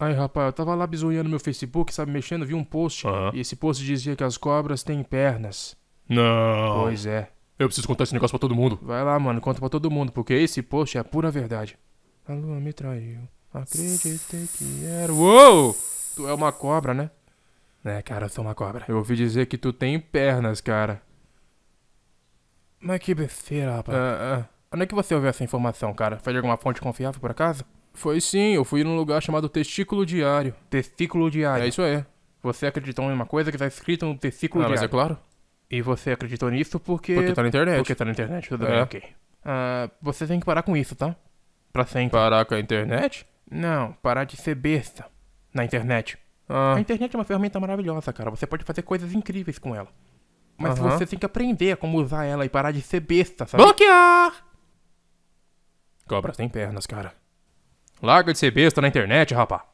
Ai, rapaz, eu tava lá no meu Facebook, sabe, mexendo, vi um post. Uhum. E esse post dizia que as cobras têm pernas. Não. Pois é. Eu preciso contar esse negócio pra todo mundo. Vai lá, mano, conta pra todo mundo, porque esse post é a pura verdade. A lua me traiu. Acreditei que era. Uou! Tu é uma cobra, né? É, cara, eu sou uma cobra. Eu ouvi dizer que tu tem pernas, cara. Mas que besteira, rapaz. Uh, uh. Onde é que você ouviu essa informação, cara? Foi de alguma fonte confiável, por acaso? Foi sim, eu fui num lugar chamado Testículo Diário. Testículo Diário? É isso aí. Você acreditou em uma coisa que está escrita no Testículo ah, Diário? Mas é claro. E você acreditou nisso porque. Porque tá na internet. Porque tá na internet, tudo é. bem, ok. Uh, você tem que parar com isso, tá? Pra sempre. Parar com a internet? Não, parar de ser besta na internet. Ah. A internet é uma ferramenta maravilhosa, cara. Você pode fazer coisas incríveis com ela. Mas você tem que aprender como usar ela e parar de ser besta, sabe? Bloquear! Cobras têm pernas, cara. Larga de ser besta na internet, rapá.